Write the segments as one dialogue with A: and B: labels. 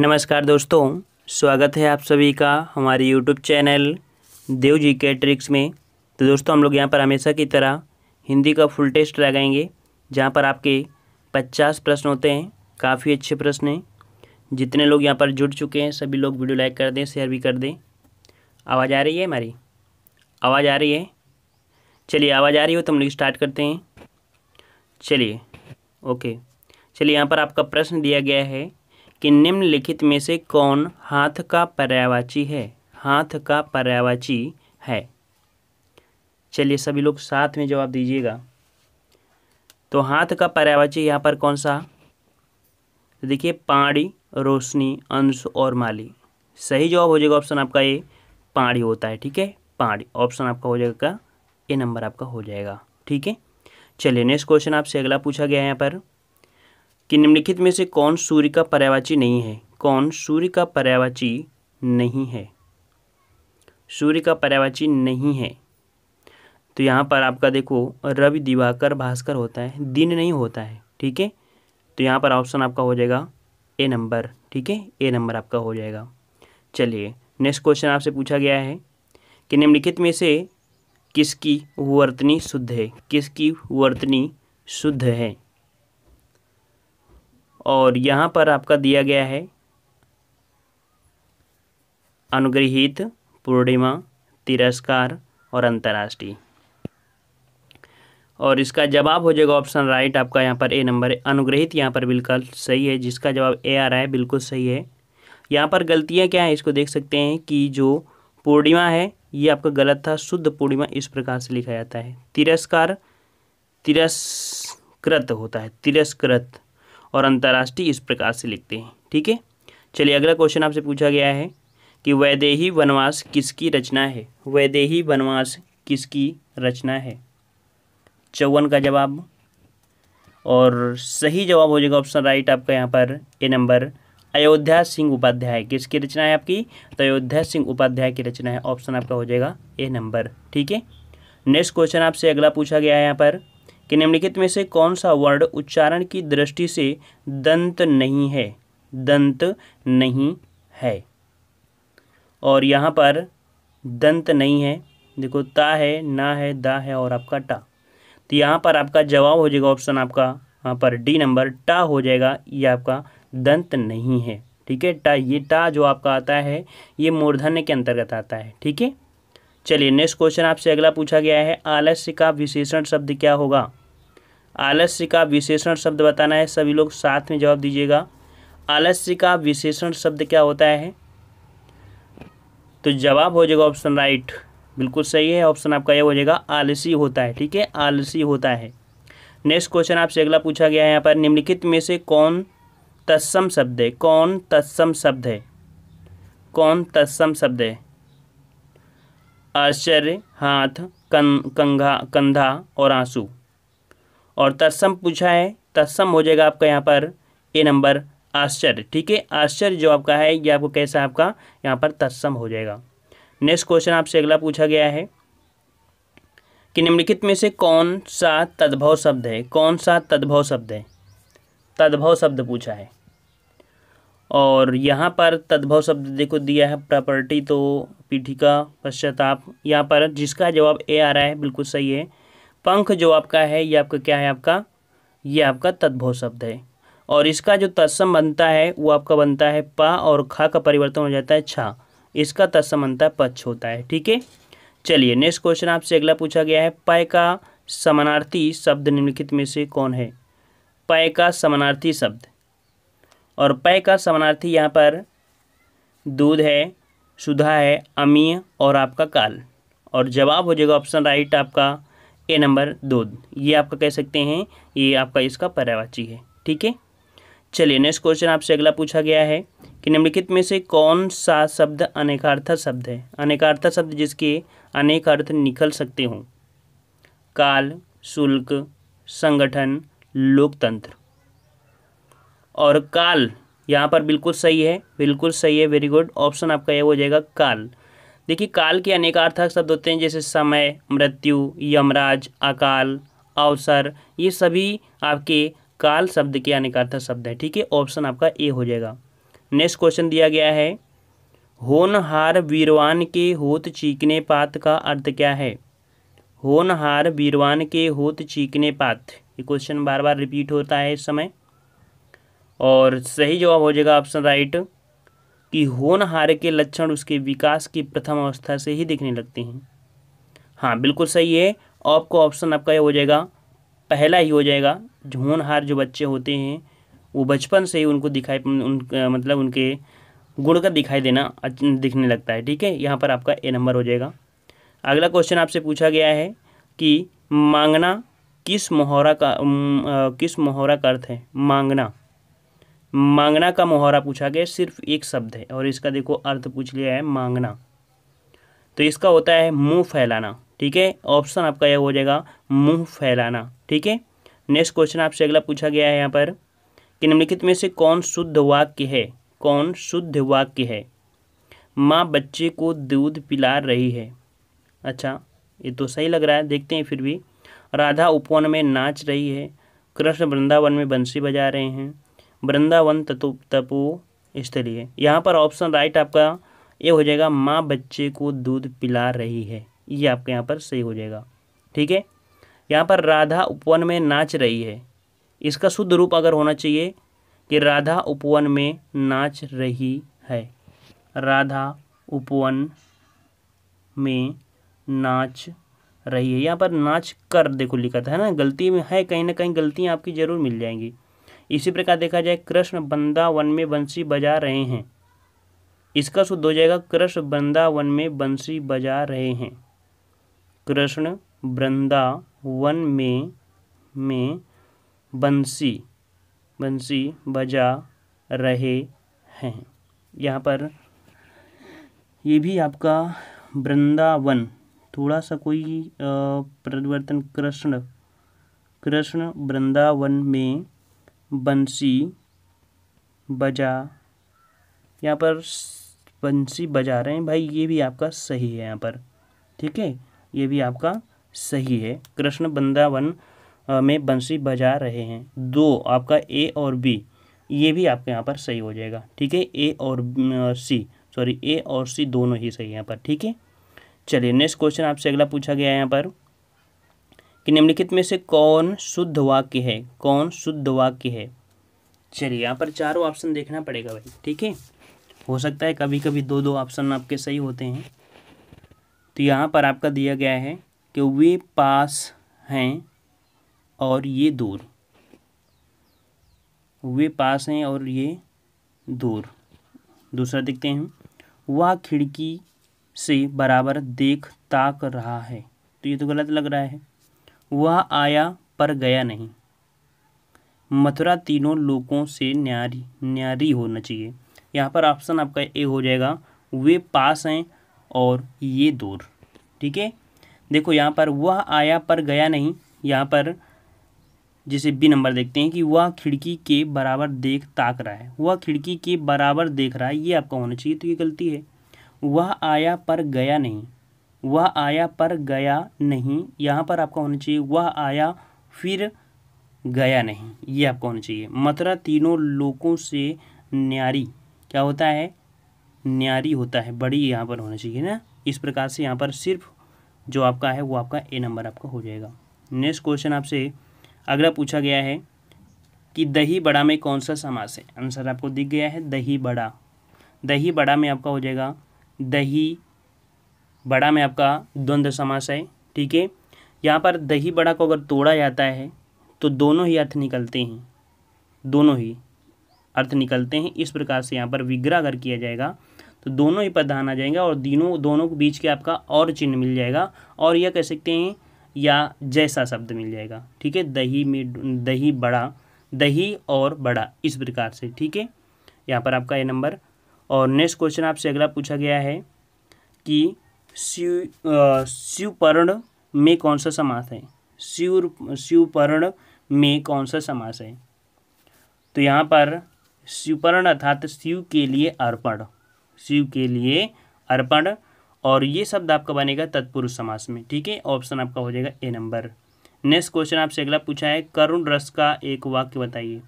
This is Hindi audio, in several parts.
A: नमस्कार दोस्तों स्वागत है आप सभी का हमारे यूट्यूब चैनल देव जी के ट्रिक्स में तो दोस्तों हम लोग यहाँ पर हमेशा की तरह हिंदी का फुल टेस्ट लगाएंगे जहाँ पर आपके 50 प्रश्न होते हैं काफ़ी अच्छे प्रश्न हैं जितने लोग यहाँ पर जुड़ चुके हैं सभी लोग वीडियो लाइक कर दें शेयर भी कर दें आवाज़ आ रही है हमारी आवाज़ आ रही है चलिए आवाज़ आ रही हो तो हम लोग स्टार्ट करते हैं चलिए ओके चलिए यहाँ पर आपका प्रश्न दिया गया है कि निम्नलिखित में से कौन हाथ का पर्यावाची है हाथ का पर्यावाची है चलिए सभी लोग साथ में जवाब दीजिएगा तो हाथ का पर्यावाची यहाँ पर कौन सा तो देखिए पाड़ी रोशनी अंश और माली सही जवाब हो जाएगा ऑप्शन आपका ये पाड़ी होता है ठीक है पाड़ी ऑप्शन आपका हो जाएगा ए नंबर आपका हो जाएगा ठीक है चलिए नेक्स्ट क्वेश्चन आपसे अगला पूछा गया है यहाँ पर कि निम्नलिखित में से कौन सूर्य का पर्यावाची नहीं है कौन सूर्य का पर्यावाची नहीं है सूर्य का पर्यावाची नहीं है तो यहाँ पर आपका देखो रवि दिवाकर भास्कर होता है दिन नहीं होता है ठीक है तो यहाँ पर ऑप्शन आपका हो जाएगा ए नंबर ठीक है ए नंबर आपका हो जाएगा चलिए नेक्स्ट क्वेश्चन आपसे पूछा गया है कि निम्नलिखित में से किसकी वर्तनी शुद्ध है किसकी वर्तनी शुद्ध है और यहाँ पर आपका दिया गया है अनुग्रहित पूर्णिमा तिरस्कार और अंतर्राष्ट्रीय और इसका जवाब हो जाएगा ऑप्शन राइट आपका यहाँ पर ए नंबर है अनुग्रहित यहाँ पर बिल्कुल सही है जिसका जवाब ए आ रहा है बिल्कुल सही है यहाँ पर गलतियाँ क्या हैं इसको देख सकते हैं कि जो पूर्णिमा है ये आपका गलत था शुद्ध पूर्णिमा इस प्रकार से लिखा जाता है तिरस्कार तिरस्कृत होता है तिरस्कृत और अंतर्राष्ट्रीय इस प्रकार से लिखते हैं ठीक है चलिए अगला क्वेश्चन आपसे पूछा गया है कि वैदेही वनवास किसकी रचना है वैदेही वनवास किसकी रचना है चौवन का जवाब और सही जवाब हो जाएगा ऑप्शन राइट आपका यहाँ पर ए नंबर अयोध्या सिंह उपाध्याय किसकी रचना है आपकी तो अयोध्या सिंह उपाध्याय की रचना है ऑप्शन आपका हो जाएगा ए नंबर ठीक है नेक्स्ट क्वेश्चन आपसे अगला पूछा गया है यहाँ पर कि निम्नलिखित में से कौन सा वर्ड उच्चारण की दृष्टि से दंत नहीं है दंत नहीं है और यहाँ पर दंत नहीं है देखो ता है ना है दा है और आपका टा तो यहाँ पर आपका जवाब हो जाएगा ऑप्शन आपका यहाँ पर डी नंबर टा हो जाएगा ये आपका दंत नहीं है ठीक है टा ये टा जो आपका आता है ये मूर्धन्य के अंतर्गत आता है ठीक है चलिए नेक्स्ट क्वेश्चन आपसे अगला पूछा गया है आलस्य का विशेषण शब्द क्या होगा आलस्य का विशेषण शब्द बताना है सभी लोग साथ में जवाब दीजिएगा आलस्य का विशेषण शब्द क्या होता है तो जवाब हो जाएगा ऑप्शन राइट बिल्कुल सही है ऑप्शन आपका यह हो जाएगा आलसी होता है ठीक है आलसी होता है नेक्स्ट क्वेश्चन आपसे अगला पूछा गया है यहाँ पर निम्नलिखित में से कौन तत्सम शब्द है कौन तत्सम शब्द है कौन तत्सम शब्द है आश्चर्य हाथ कं कंघा कंधा और आंसू और तत्सम पूछा है तत्सम हो जाएगा आपका यहाँ पर ए नंबर आश्चर्य ठीक है आश्चर्य जो आपका है ये आपको कैसा आपका यहाँ पर तत्सम हो जाएगा नेक्स्ट क्वेश्चन आपसे अगला पूछा गया है कि निम्नलिखित में से कौन सा तद्भव शब्द है कौन सा तद्भव शब्द है तद्भव शब्द पूछा है और यहाँ पर तद्भव शब्द देखो दिया है प्रॉपर्टी तो पीठिका पश्चाताप यहाँ पर जिसका जवाब ए आ रहा है बिल्कुल सही है पंख जो आपका है ये आपका क्या है आपका ये आपका तद्भव शब्द है और इसका जो तत्सम बनता है वो आपका बनता है पा और खा का परिवर्तन हो जाता है छा इसका तत्सम बनता है पक्ष होता है ठीक है चलिए नेक्स्ट क्वेश्चन आपसे अगला पूछा गया है पय का समानार्थी शब्द निम्नलिखित में से कौन है पय का समानार्थी शब्द और पय का समानार्थी यहाँ पर दूध है सुधा है अमीय और आपका काल और जवाब हो जाएगा ऑप्शन राइट आपका ए नंबर दो ये आपका कह सकते हैं ये आपका इसका पर्यावाची है ठीक है चलिए नेक्स्ट क्वेश्चन आपसे अगला पूछा गया है कि निम्नलिखित में से कौन सा शब्द अनेकार्था शब्द है अनेकार्था शब्द जिसके अनेक अर्थ निकल सकते हों काल शुल्क संगठन लोकतंत्र और काल यहाँ पर बिल्कुल सही है बिल्कुल सही है वेरी गुड ऑप्शन आपका यह हो जाएगा काल देखिए काल के अनेकार्थक शब्द होते हैं जैसे समय मृत्यु यमराज अकाल अवसर ये सभी आपके काल शब्द के अनेकार्थक शब्द हैं ठीक है ऑप्शन आपका ए हो जाएगा नेक्स्ट क्वेश्चन दिया गया है होनहार वीरवान के होत चीकने पात का अर्थ क्या है होनहार वीरवान के होत चीकने पात ये क्वेश्चन बार बार रिपीट होता है इस समय और सही जवाब हो जाएगा ऑप्शन राइट कि होनहार के लक्षण उसके विकास की प्रथम अवस्था से ही दिखने लगते हैं हाँ बिल्कुल सही है आपको ऑप्शन आपका ये हो जाएगा पहला ही हो जाएगा जो होनहार जो बच्चे होते हैं वो बचपन से ही उनको दिखाई उन मतलब उनके गुण का दिखाई देना दिखने लगता है ठीक है यहाँ पर आपका ए नंबर हो जाएगा अगला क्वेश्चन आपसे पूछा गया है कि मांगना किस मोहरा का किस मोहरा का अर्थ है मांगना मांगना का मुहावरा पूछा गया सिर्फ एक शब्द है और इसका देखो अर्थ पूछ लिया है मांगना तो इसका होता है मुंह फैलाना ठीक है ऑप्शन आपका यह हो जाएगा मुंह फैलाना ठीक है नेक्स्ट क्वेश्चन आपसे अगला पूछा गया है यहाँ पर कि निम्नलिखित में से कौन शुद्ध वाक्य है कौन शुद्ध वाक्य है माँ बच्चे को दूध पिला रही है अच्छा ये तो सही लग रहा है देखते हैं फिर भी राधा उपवन में नाच रही है कृष्ण वृंदावन में बंसी बजा रहे हैं वृंदावन ततो तपो स्थलीय यहाँ पर ऑप्शन राइट आपका ये हो जाएगा माँ बच्चे को दूध पिला रही है ये आपके यहाँ पर सही हो जाएगा ठीक है यहाँ पर राधा उपवन में नाच रही है इसका शुद्ध रूप अगर होना चाहिए कि राधा उपवन में नाच रही है राधा उपवन में नाच रही है यहाँ पर नाच कर देखो लिखा था है ना गलती में है कहीं ना कहीं गलतियाँ आपकी ज़रूर मिल जाएंगी इसी प्रकार देखा जाए कृष्ण बंदा वन में बंसी बजा रहे हैं इसका शुद्ध हो जाएगा कृष्ण बंदा वन में बंसी बजा रहे हैं कृष्ण बृंदा वन में में बंसी बंसी बजा रहे हैं यहाँ पर ये भी आपका वृंदावन थोड़ा सा कोई परिवर्तन कृष्ण कृष्ण वृंदावन में बंसी बजा यहाँ पर बंसी बजा रहे हैं भाई ये भी आपका सही है यहाँ पर ठीक है ये भी आपका सही है कृष्ण वृंदावन में बंसी बजा रहे हैं दो आपका ए और बी ये भी आपके यहाँ पर सही हो जाएगा ठीक है ए और सी सॉरी ए और सी दोनों ही सही है यहाँ पर ठीक है चलिए नेक्स्ट क्वेश्चन आपसे अगला पूछा गया है यहाँ पर कि निम्नलिखित में से कौन शुद्ध वाक्य है कौन शुद्ध वाक्य है चलिए यहाँ पर चारों ऑप्शन देखना पड़ेगा भाई ठीक है हो सकता है कभी कभी दो दो ऑप्शन आपके सही होते हैं तो यहाँ पर आपका दिया गया है कि वे पास हैं और ये दूर वे पास हैं और ये दूर दूसरा देखते हैं वह खिड़की से बराबर देख ताक रहा है तो ये तो गलत लग रहा है वह आया पर गया नहीं मथुरा तीनों लोगों से न्यारी न्यारी होना चाहिए यहाँ पर ऑप्शन आपका ए हो जाएगा वे पास हैं और ये दूर ठीक है देखो यहाँ पर वह आया पर गया नहीं यहाँ पर जिसे बी नंबर देखते हैं कि वह खिड़की के बराबर देख ताक रहा है वह खिड़की के बराबर देख रहा है ये आपका होना चाहिए तो ये गलती है वह आया पर गया नहीं वह आया पर गया नहीं यहाँ पर आपका होना चाहिए वह आया फिर गया नहीं ये आपका होना चाहिए मथुरा तीनों लोगों से न्यारी क्या होता है न्यारी होता है बड़ी यहाँ पर होना चाहिए ना इस प्रकार से यहाँ पर सिर्फ जो आपका है वो आपका ए नंबर आपका हो जाएगा नेक्स्ट क्वेश्चन आपसे अगला पूछा गया है कि दही बड़ा में कौन सा समास है आंसर आपको दिख गया है दही बड़ा दही बड़ा में आपका हो जाएगा दही बड़ा में आपका द्वंद्व समास है ठीक है यहाँ पर दही बड़ा को अगर तोड़ा जाता है तो दोनों ही अर्थ निकलते हैं दोनों ही अर्थ निकलते हैं इस प्रकार से यहाँ पर विग्रह अगर किया जाएगा तो दोनों ही प्रधान आ जाएंगे और दिनों दोनों के बीच के आपका और चिन्ह मिल जाएगा और यह कह सकते हैं या जैसा शब्द मिल जाएगा ठीक है दही में दही बड़ा दही और बड़ा इस प्रकार से ठीक है यहाँ पर आपका ये नंबर और नेक्स्ट क्वेश्चन आपसे अगला पूछा गया है कि शिव शिवपर्ण में कौन सा समास है शिव शिवपर्ण में कौन सा समास है तो यहाँ पर शिवपर्ण अर्थात शिव के लिए अर्पण शिव के लिए अर्पण और ये शब्द आपका बनेगा तत्पुरुष समास में ठीक है ऑप्शन आपका हो जाएगा ए नंबर नेक्स्ट क्वेश्चन आपसे अगला पूछा है करुण रस का एक वाक्य बताइए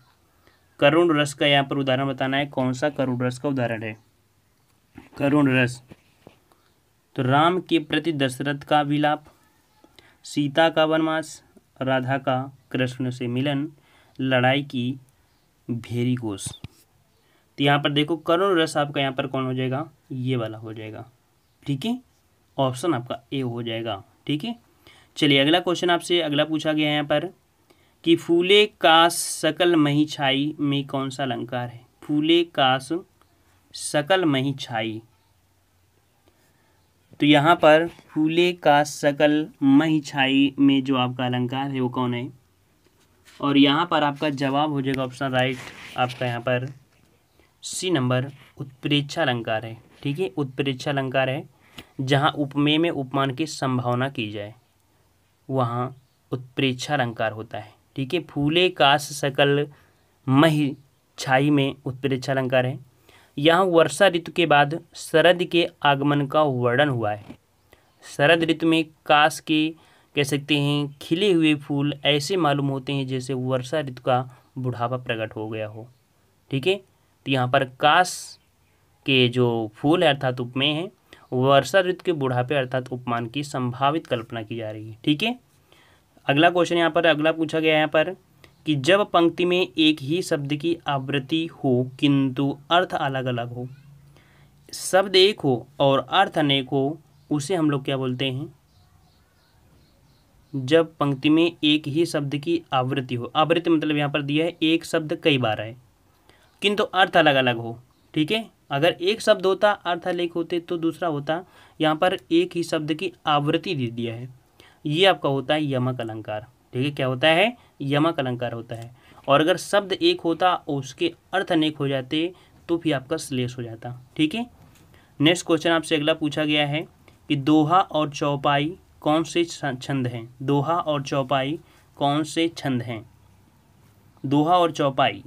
A: करुण रस का यहाँ पर उदाहरण बताना है कौन सा करुण रस का उदाहरण है करुण रस तो राम के प्रति दशरथ का विलाप सीता का वनवास राधा का कृष्ण से मिलन लड़ाई की भेरी घोष तो यहाँ पर देखो करुण रस आपका यहाँ पर कौन हो जाएगा ये वाला हो जाएगा ठीक है ऑप्शन आपका ए हो जाएगा ठीक है चलिए अगला क्वेश्चन आपसे अगला पूछा गया है यहाँ पर कि फूले कास सकल मही छाई में कौन सा अलंकार है फूले कास सकल मही छाई तो यहाँ पर फूले का सकल मही छाई में जो आपका अलंकार है वो कौन है और यहाँ पर आपका जवाब हो जाएगा ऑप्शन राइट आपका यहाँ पर सी नंबर उत्प्रेक्षा अलंकार है ठीक है उत्प्रेक्षा अलंकार है जहाँ उपमेय में उपमान की संभावना की जाए वहाँ उत्प्रेक्षा अलंकार होता है ठीक है फूले काश सकल मही छाई में उत्प्रेक्षा अलंकार है यहाँ वर्षा ऋतु के बाद शरद के आगमन का वर्णन हुआ है शरद ऋतु में काश के कह सकते हैं खिले हुए फूल ऐसे मालूम होते हैं जैसे वर्षा ऋतु का बुढ़ापा प्रकट हो गया हो ठीक है तो यहाँ पर काश के जो फूल है अर्थात उपमेय हैं वर्षा ऋतु के बुढ़ापे अर्थात उपमान की संभावित कल्पना की जा रही है ठीक है अगला क्वेश्चन यहाँ पर अगला पूछा गया है यहाँ पर कि जब पंक्ति में एक ही शब्द की आवृत्ति हो किंतु अर्थ अलग अलग हो शब्द एक हो और अर्थ अनेक हो उसे हम लोग क्या बोलते हैं जब पंक्ति में एक ही शब्द की आवृत्ति हो आवृत्ति मतलब यहाँ पर दिया है एक शब्द कई बार आए किंतु अर्थ अलग अलग हो ठीक है अगर एक शब्द होता अर्थ अलग होते तो दूसरा होता यहाँ पर एक ही शब्द की आवृत्ति दे दिया है ये आपका होता है यमक अलंकार ठीक है क्या होता है यमक अलंकार होता है और अगर शब्द एक होता और उसके अर्थ अनेक हो जाते तो भी आपका श्लेष हो जाता ठीक है नेक्स्ट क्वेश्चन आपसे अगला पूछा गया है कि दोहा और चौपाई कौन से छंद हैं दोहा और चौपाई कौन से छंद हैं दोहा और चौपाई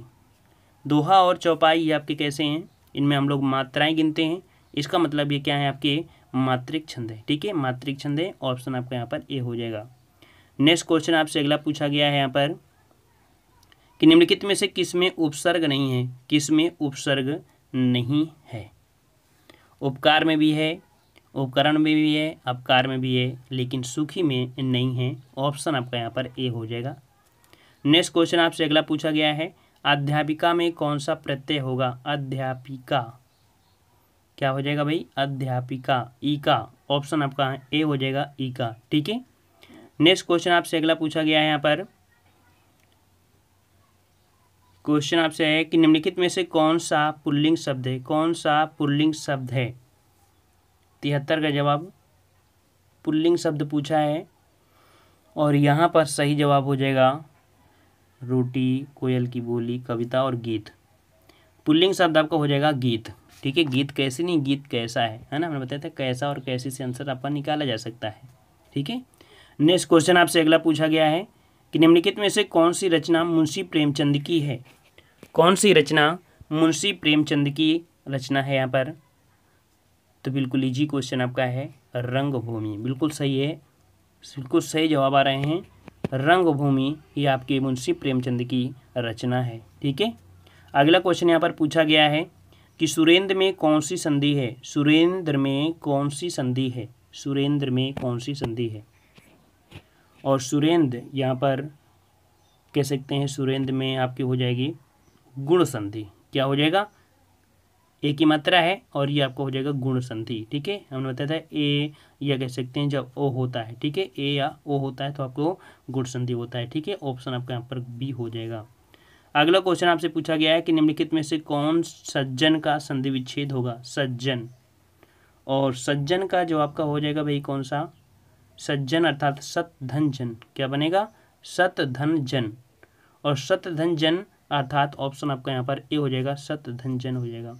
A: दोहा और चौपाई ये आपके कैसे हैं इनमें हम लोग मात्राएं गिनते हैं इसका मतलब ये क्या है आपके मात्रिक छंद है ठीक है मात्रिक छंद है ऑप्शन आपका यहाँ पर ए हो जाएगा नेक्स्ट क्वेश्चन आपसे अगला पूछा गया है यहाँ पर कि निम्नलिखित में से किस में उपसर्ग नहीं है किस में उपसर्ग नहीं है उपकार में भी है उपकरण में भी है अपकार में भी है लेकिन सुखी में नहीं है ऑप्शन आपका यहाँ पर ए हो जाएगा नेक्स्ट क्वेश्चन आपसे अगला पूछा गया है अध्यापिका में कौन सा प्रत्यय होगा अध्यापिका क्या हो जाएगा भाई अध्यापिका ई e का ऑप्शन आपका ए हो जाएगा ई e का ठीक है नेक्स्ट क्वेश्चन आपसे अगला पूछा गया है यहाँ पर क्वेश्चन आपसे है कि निम्नलिखित में से कौन सा पुल्लिंग शब्द है कौन सा पुल्लिंग शब्द है तिहत्तर का जवाब पुल्लिंग शब्द पूछा है और यहाँ पर सही जवाब हो जाएगा रोटी कोयल की बोली कविता और गीत पुल्लिंग शब्द आपका हो जाएगा गीत ठीक है गीत कैसे नहीं गीत कैसा है है ना हमने बताया था कैसा और कैसे से आंसर आपका निकाला जा सकता है ठीक है नेक्स्ट क्वेश्चन आपसे अगला पूछा गया है कि निम्नलिखित में से कौन सी रचना मुंशी प्रेमचंद की है कौन सी रचना मुंशी प्रेमचंद की रचना है यहाँ पर तो बिल्कुल इजी क्वेश्चन आपका है रंगभूमि बिल्कुल सही है बिल्कुल सही जवाब आ रहे हैं रंगभूमि ये आपके मुंशी प्रेमचंद की रचना है ठीक है अगला क्वेश्चन यहाँ पर पूछा गया है कि सुरेंद्र में कौन सी संधि है सुरेंद्र में कौन सी संधि है सुरेंद्र में कौन सी संधि है और सुरेंद्र यहाँ पर कह सकते हैं सुरेंद्र में आपकी हो जाएगी गुण संधि क्या हो जाएगा ए की मात्रा है और ये आपको हो जाएगा गुण संधि ठीक है हमने बताया था ए या कह सकते हैं जब ओ होता है ठीक है ए या ओ होता है तो आपको गुण संधि होता है ठीक है ऑप्शन आपका यहाँ पर बी हो जाएगा अगला क्वेश्चन आपसे पूछा गया है कि निम्नलिखित में से कौन सज्जन का संधि विच्छेद होगा सज्जन और सज्जन का जो आपका हो जाएगा भाई कौन सा सज्जन अर्थात सत धन जन क्या बनेगा सत धन जन और सत धन जन अर्थात ऑप्शन आपका यहाँ पर ए हो जाएगा सत धन जन हो जाएगा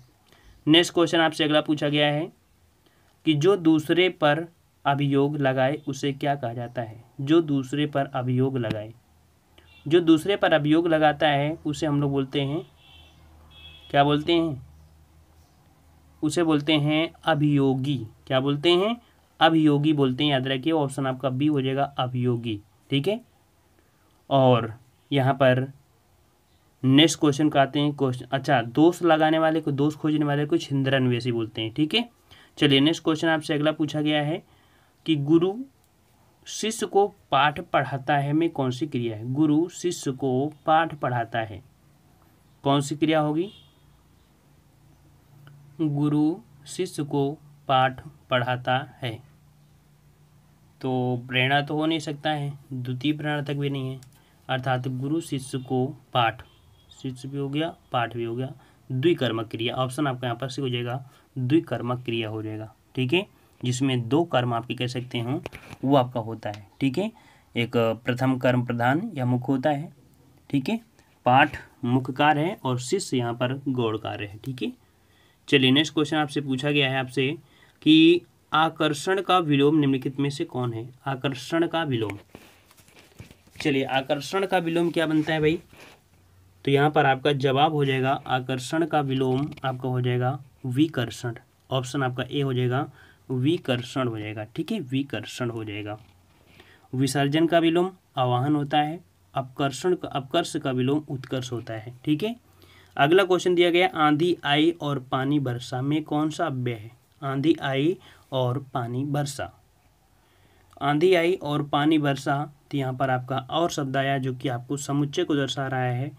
A: नेक्स्ट क्वेश्चन आपसे अगला पूछा गया है कि जो दूसरे पर अभियोग लगाए उसे क्या कहा जाता है जो दूसरे पर अभियोग लगाए जो दूसरे पर अभियोग लगाता है उसे हम लोग बोलते हैं क्या बोलते हैं उसे बोलते हैं अभियोगी क्या बोलते हैं अभियोगी बोलते हैं याद रखिए ऑप्शन आपका बी हो जाएगा अभियोगी ठीक है और यहाँ पर नेक्स्ट क्वेश्चन को आते हैं क्वेश्चन अच्छा दोष लगाने वाले को दोष खोजने वाले को वैसे बोलते हैं ठीक है चलिए नेक्स्ट क्वेश्चन आपसे अगला पूछा गया है कि गुरु शिष्य को पाठ पढ़ाता है में कौन सी क्रिया है गुरु शिष्य को पाठ पढ़ाता है कौन सी क्रिया होगी गुरु शिष्य को पाठ पढ़ाता है तो प्रेरणा तो हो नहीं सकता है द्वितीय प्रेरणा तक भी नहीं है अर्थात गुरु शिष्य को पाठ शिष्य भी हो गया पाठ भी हो गया द्विकर्मक क्रिया ऑप्शन आपका यहाँ पर से हो जाएगा द्विकर्मक क्रिया हो जाएगा ठीक है जिसमें दो कर्म आपके कह सकते हो वो आपका होता है ठीक है एक प्रथम कर्म प्रधान या मुख्य होता है ठीक है पाठ मुख्य कार्य है और शिष्य यहाँ पर गौड़ कार्य है ठीक है चलिए नेक्स्ट क्वेश्चन आपसे पूछा गया है आपसे कि आकर्षण का विलोम निम्नलिखित में से कौन है आकर्षण का विलोम चलिए आकर्षण का विलोम क्या बनता है भाई तो यहाँ पर आपका जवाब हो जाएगा आकर्षण का विलोम आपका हो जाएगा विकर्षण ऑप्शन आपका ए हो जाएगा विकर्षण हो जाएगा ठीक है विकर्षण हो जाएगा विसर्जन का विलोम आवाहन होता है अपकर्षण का अपकर्ष का विलोम उत्कर्ष होता है ठीक है अगला क्वेश्चन दिया गया आंधी आई और पानी बरसा में कौन सा अव्यय है आंधी आई और पानी बरसा आंधी आई और पानी बरसा तो यहाँ पर आपका और शब्द आया जो कि आपको समुच्चय को दर्शा रहा है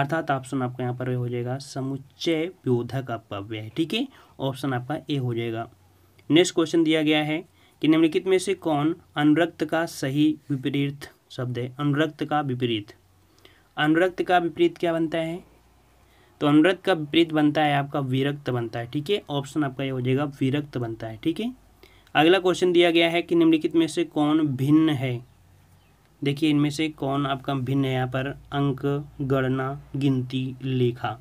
A: अर्थात ऑप्शन आपका यहाँ पर हो जाएगा समुच्चय बोधक अपव्य है ठीक है ऑप्शन आपका ए हो जाएगा नेक्स्ट क्वेश्चन दिया गया है कि निम्नलिखित में से कौन अनुरक्त का सही विपरीत शब्द है अनुरक्त का विपरीत अनुरक्त का विपरीत क्या बनता है तो अनुरक्त का विपरीत बनता है आपका विरक्त बनता है ठीक है ऑप्शन आपका ये हो जाएगा विरक्त बनता है ठीक है अगला क्वेश्चन दिया गया है कि निम्नलिखित में से कौन भिन्न है देखिए इनमें से कौन आपका भिन्न है यहाँ पर अंक गणना गिनती लेखा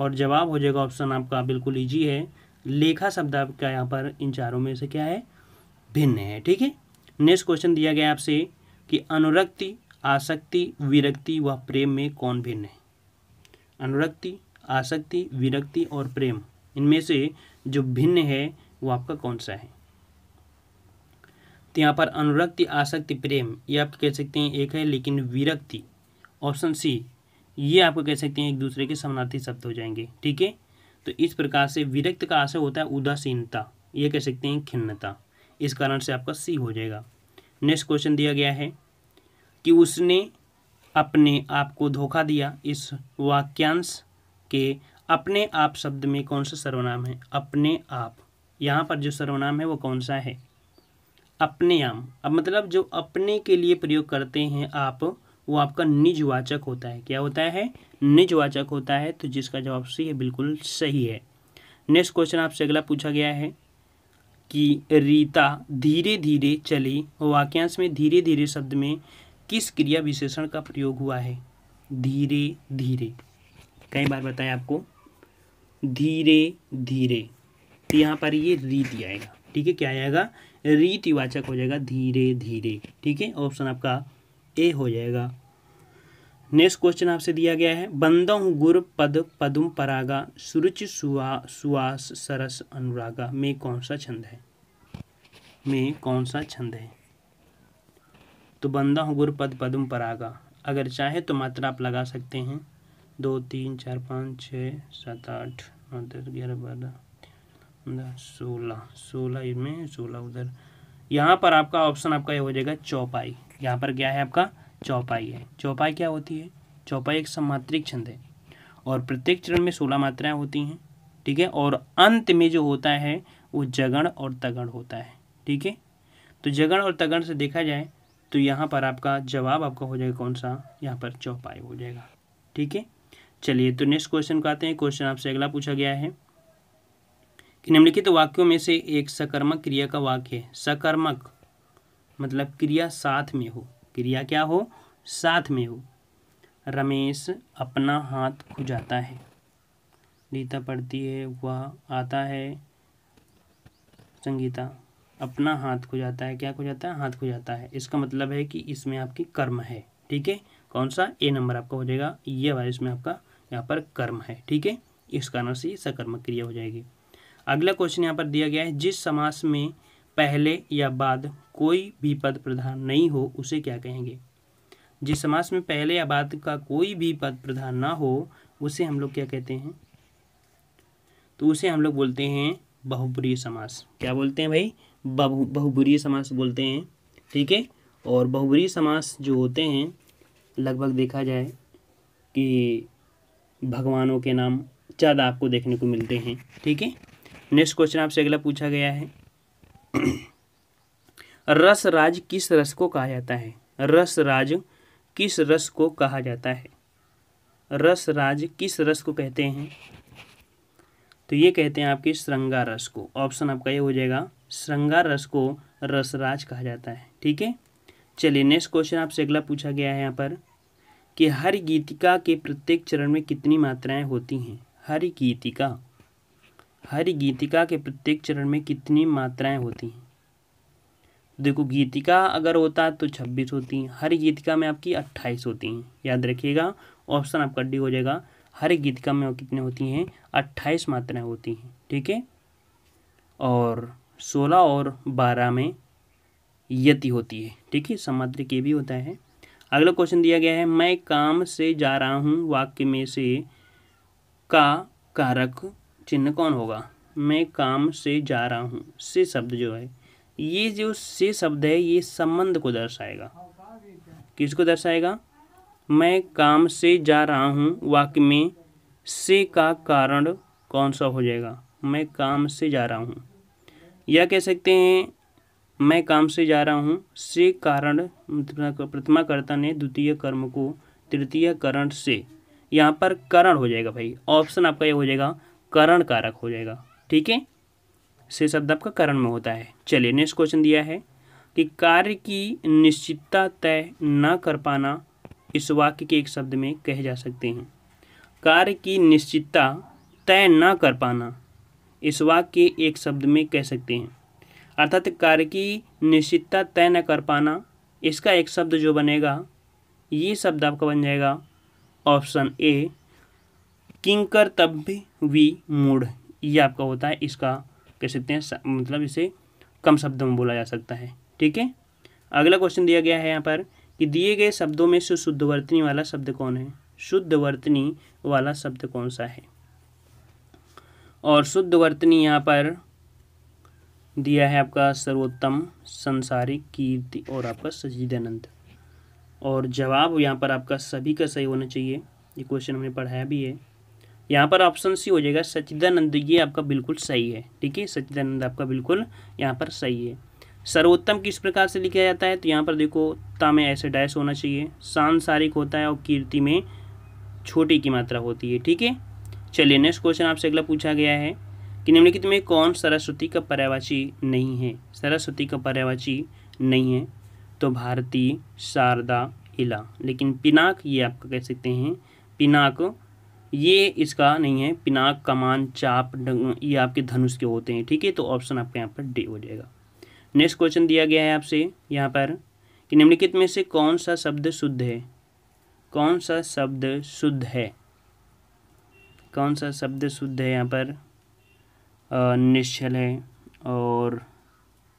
A: और जवाब हो जाएगा ऑप्शन आपका बिल्कुल ईजी है लेखा शब्द आपका यहाँ पर इन चारों में से क्या है भिन्न है ठीक है नेक्स्ट क्वेश्चन दिया गया आपसे कि अनुरक्ति आसक्ति विरक्ति व प्रेम में कौन भिन्न है अनुरक्ति आसक्ति विरक्ति और प्रेम इनमें से जो भिन्न है वो आपका कौन सा है तो यहाँ पर अनुरक्ति आसक्ति प्रेम ये आप कह सकते हैं एक है लेकिन विरक्ति ऑप्शन सी ये आपको कह सकते हैं एक दूसरे के समानार्थी शब्द हो जाएंगे ठीक है तो इस प्रकार से विरक्त का आशय होता है उदासीनता ये कह सकते हैं खिन्नता इस कारण से आपका सी हो जाएगा नेक्स्ट क्वेश्चन दिया गया है कि उसने अपने आप को धोखा दिया इस वाक्यांश के अपने आप शब्द में कौन सा सर्वनाम है अपने आप यहाँ पर जो सर्वनाम है वो कौन सा है अपने आम अब मतलब जो अपने के लिए प्रयोग करते हैं आप वो आपका निजवाचक होता है क्या होता है निजवाचक होता है तो जिसका जवाब सी बिल्कुल सही है नेक्स्ट क्वेश्चन आपसे अगला पूछा गया है कि रीता धीरे धीरे चली वाक्यांश में धीरे धीरे शब्द में किस क्रिया विशेषण का प्रयोग हुआ है धीरे धीरे कई बार बताएं आपको धीरे धीरे तो यहाँ पर ये रीति आएगा ठीक है क्या आएगा रीतिवाचक हो जाएगा धीरे धीरे ठीक है ऑप्शन आपका ए हो जाएगा नेक्स्ट क्वेश्चन आपसे दिया गया है बंदम गुर पद पदुम परागा सुरुचि सुहा सुहास सरस अनुरागा में कौन सा छंद है में कौन सा छंद है तो बंदा हूँ गुरपद पदम आगा अगर चाहे तो मात्रा आप लगा सकते हैं दो तीन चार पाँच छः सात आठ नौ दस ग्यारह बारह सोलह सोलह इनमें सोलह उधर यहाँ पर आपका ऑप्शन आपका ये हो जाएगा चौपाई यहाँ पर क्या है आपका चौपाई है चौपाई क्या होती है चौपाई एक समात्रिक छंद है और प्रत्येक चरण में सोलह मात्राएं होती हैं ठीक है और अंत में जो होता है वो जगण और तगण होता है ठीक है तो जगण और तगण से देखा जाए तो यहाँ पर आपका जवाब आपका हो जाएगा कौन सा यहाँ पर चौपाई हो जाएगा ठीक है चलिए तो नेक्स्ट क्वेश्चन को आते हैं क्वेश्चन आपसे अगला पूछा गया है कि निम्नलिखित तो वाक्यों में से एक सकर्मक क्रिया का वाक्य है सकर्मक मतलब क्रिया साथ में हो क्रिया क्या हो साथ में हो रमेश अपना हाथ खुजाता है रीता पढ़ती है वह आता है संगीता अपना हाथ खो जाता है क्या खो जाता है हाथ खो जाता है इसका मतलब है कि इसमें आपकी कर्म है ठीक है कौन सा ए नंबर आपका हो जाएगा ये वाला इसमें आपका यहाँ पर कर्म है ठीक है इस कारण से सकर्म क्रिया हो जाएगी अगला क्वेश्चन यहाँ पर दिया गया है जिस समास में पहले या बाद कोई भी पद प्रधान नहीं हो उसे क्या कहेंगे जिस समास में पहले या बाद का कोई भी पद प्रधान ना हो उसे हम लोग क्या कहते हैं तो उसे हम लोग बोलते हैं बहुप्रिय समास क्या बोलते हैं भाई बहुबुरी समास बोलते हैं ठीक है और बहुबुरी समास जो होते हैं लगभग देखा जाए कि भगवानों के नाम ज़्यादा आपको देखने को मिलते हैं ठीक है नेक्स्ट क्वेश्चन आपसे अगला पूछा गया है रस राज किस रस को कहा जाता है रस राज किस रस को कहा जाता है रस राज किस रस को कहते हैं तो ये कहते हैं आपके श्रृंगार रस को ऑप्शन आपका ये हो जाएगा श्रृंगार रस को रसराज कहा जाता है ठीक है चलिए नेक्स्ट क्वेश्चन आपसे अगला पूछा गया है यहाँ पर कि हर गीतिका के प्रत्येक चरण में कितनी मात्राएं होती हैं हर गीतिका हर गीतिका के प्रत्येक चरण में कितनी मात्राएं होती हैं देखो गीतिका अगर होता तो छब्बीस होती हैं हर गीतिका में आपकी अट्ठाईस होती हैं याद रखिएगा ऑप्शन आपका डी हो जाएगा हर गीतिका में कितने होती हैं अट्ठाईस मात्राएं होती हैं ठीक है और सोलह और बारह में यति होती है ठीक है समात्रिक के भी होता है अगला क्वेश्चन दिया गया है मैं काम से जा रहा हूँ वाक्य में से का कारक चिन्ह कौन होगा मैं काम से जा रहा हूँ से शब्द जो है ये जो से शब्द है ये संबंध को दर्शाएगा किसको दर्शाएगा मैं काम से जा रहा हूँ वाक्य में से का कारण कौन सा हो जाएगा मैं काम से जा रहा हूँ या कह सकते हैं मैं काम से जा रहा हूँ से कारण प्रथमा कर्ता ने द्वितीय कर्म को तृतीय करण से यहाँ पर करण हो जाएगा भाई ऑप्शन आपका ये हो जाएगा करण कारक हो जाएगा ठीक है से शब्द आपका करण में होता है चलिए नेक्स्ट क्वेश्चन दिया है कि कार्य की निश्चितता तय न कर पाना इस वाक्य के एक शब्द में कहे जा सकते हैं कार्य की निश्चितता तय न कर पाना इस वाक्य के एक शब्द में कह सकते हैं अर्थात कार्य की निश्चितता तय न कर पाना इसका एक शब्द जो बनेगा ये शब्द आपका बन जाएगा ऑप्शन ए किंकर तब वी मूड ये आपका होता है इसका कह सकते हैं मतलब इसे कम शब्दों में बोला जा सकता है ठीक है अगला क्वेश्चन दिया गया है यहाँ पर कि दिए गए शब्दों में से शुद्ध वर्तनी वाला शब्द कौन है शुद्ध वर्तनी वाला शब्द कौन सा है और शुद्ध वर्तनी यहाँ पर दिया है आपका सर्वोत्तम संसारिक कीर्ति और आपका सचिदानंद और जवाब यहाँ पर आपका सभी का सही होना चाहिए ये क्वेश्चन हमने पढ़ाया भी है यहाँ पर ऑप्शन सी हो जाएगा सचिदानंद ये आपका बिल्कुल सही है ठीक है सचिदानंद आपका बिल्कुल यहाँ पर सही है सर्वोत्तम किस प्रकार से लिखा जाता है तो यहाँ पर देखो ता में ऐसे डैश होना चाहिए सांसारिक होता है और कीर्ति में छोटी की मात्रा होती है ठीक है चलिए नेक्स्ट क्वेश्चन आपसे अगला पूछा गया है कि निम्नलिखित में कौन सरस्वती का पर्यावाची नहीं है सरस्वती का पर्यावाची नहीं है तो भारती शारदा इला लेकिन पिनाक ये आप कह सकते हैं पिनाक ये इसका नहीं है पिनाक कमान चाप ये आपके धनुष के होते हैं ठीक है तो ऑप्शन आपके यहाँ पर डे हो जाएगा नेक्स्ट क्वेश्चन दिया गया है आपसे यहाँ पर कि निम्नलिखित में से कौन सा शब्द शुद्ध है कौन सा शब्द शुद्ध है कौन सा शब्द शुद्ध है यहाँ पर निश्चल है और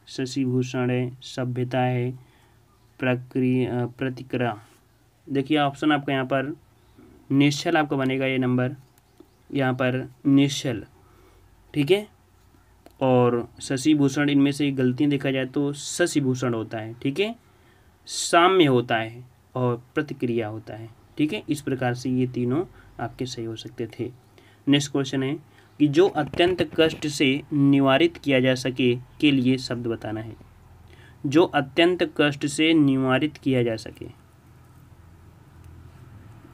A: शशिभूषण है सभ्यता है प्रक्रिया प्रतिक्रिया देखिए ऑप्शन आपका यहाँ पर निश्चल आपका बनेगा ये नंबर यहाँ पर निश्चल ठीक है और शशिभूषण इनमें से गलतियाँ देखा जाए तो शशिभूषण होता है ठीक है साम्य होता है और प्रतिक्रिया होता है ठीक है इस प्रकार से ये तीनों आपके सही हो सकते थे नेक्स्ट क्वेश्चन है कि जो अत्यंत कष्ट से निवारित किया जा सके के लिए शब्द बताना है जो अत्यंत कष्ट से निवारित किया जा सके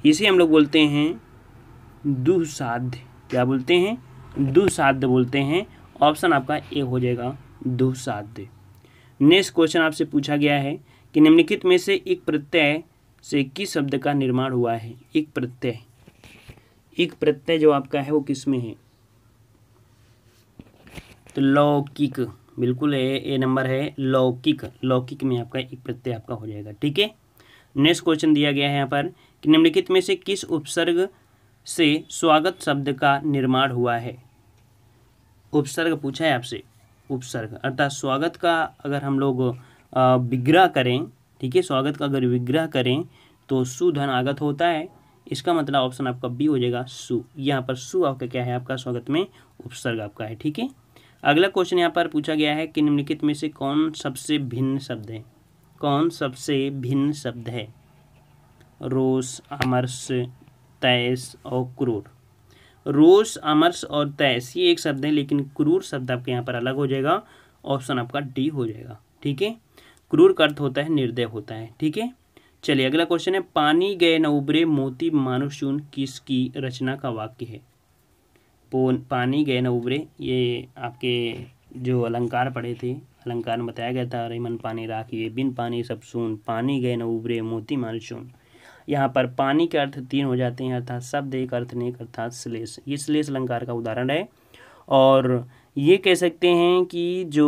A: इसे हम लोग बोलते हैं दुसाध्य क्या बोलते हैं दुसाध्य बोलते हैं ऑप्शन आपका ए हो जाएगा दुसाध्य नेक्स्ट क्वेश्चन आपसे पूछा गया है कि निम्नलिखित में से एक प्रत्यय से किस शब्द का निर्माण हुआ है एक प्रत्यय एक प्रत्यय जो आपका है वो किस में है तो लौकिक बिल्कुल ए ए नंबर है लौकिक लौकिक में आपका एक प्रत्यय आपका हो जाएगा ठीक है नेक्स्ट क्वेश्चन दिया गया है यहाँ पर कि निम्नलिखित में से किस उपसर्ग से स्वागत शब्द का निर्माण हुआ है उपसर्ग पूछा है आपसे उपसर्ग अर्थात स्वागत का अगर हम लोग विग्रह करें ठीक है स्वागत का अगर विग्रह करें तो सुधन आगत होता है इसका मतलब ऑप्शन आपका बी हो जाएगा सु यहाँ पर सु आपका क्या है आपका स्वागत में उपसर्ग आपका है ठीक है अगला क्वेश्चन यहाँ पर पूछा गया है कि निम्नलिखित में से कौन सबसे भिन्न शब्द है कौन सबसे भिन्न शब्द है रोस अमर्स तैस और क्रूर रोस अमर्स और तैस ये एक शब्द है लेकिन क्रूर शब्द आपके यहाँ पर अलग हो जाएगा ऑप्शन आपका डी हो जाएगा ठीक है क्रूर का अर्थ होता है निर्दय होता है ठीक है चलिए अगला क्वेश्चन है पानी गए न उबरे मोती मानव शून किसकी रचना का वाक्य है पोन पानी गए न उबरे ये आपके जो अलंकार पढ़े थे अलंकार में बताया गया था रेमन पानी राखिए बिन पानी सब सुन पानी गए न उबरे मोती मानव शून यहाँ पर पानी के अर्थ तीन हो जाते हैं अर्थात शब्द एक अर्थ नेक अर्थात श्लेष ये श्लेष अलंकार का उदाहरण है और ये कह सकते हैं कि जो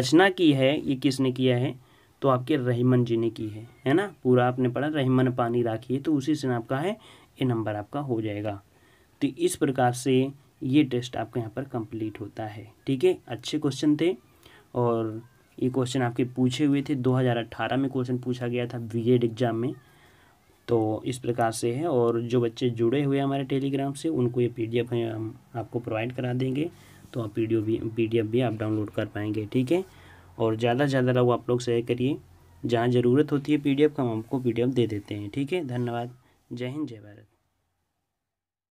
A: रचना की है ये किसने किया है तो आपके रहीमन जी ने की है है ना पूरा आपने पढ़ा रहीमन पानी राखी है तो उसी से आपका है ये नंबर आपका हो जाएगा तो इस प्रकार से ये टेस्ट आपका यहाँ पर कंप्लीट होता है ठीक है अच्छे क्वेश्चन थे और ये क्वेश्चन आपके पूछे हुए थे 2018 में क्वेश्चन पूछा गया था बीएड एग्ज़ाम में तो इस प्रकार से है और जो बच्चे जुड़े हुए हमारे टेलीग्राम से उनको ये पी हम आपको प्रोवाइड करा देंगे तो आप पीडीएफ भी पी भी आप डाउनलोड कर पाएंगे ठीक है और ज़्यादा से ज़्यादा लोग आप लोग शेयर करिए जहाँ ज़रूरत होती है पीडीएफ का हम आपको पीडीएफ दे देते हैं ठीक है धन्यवाद जय हिंद जय भारत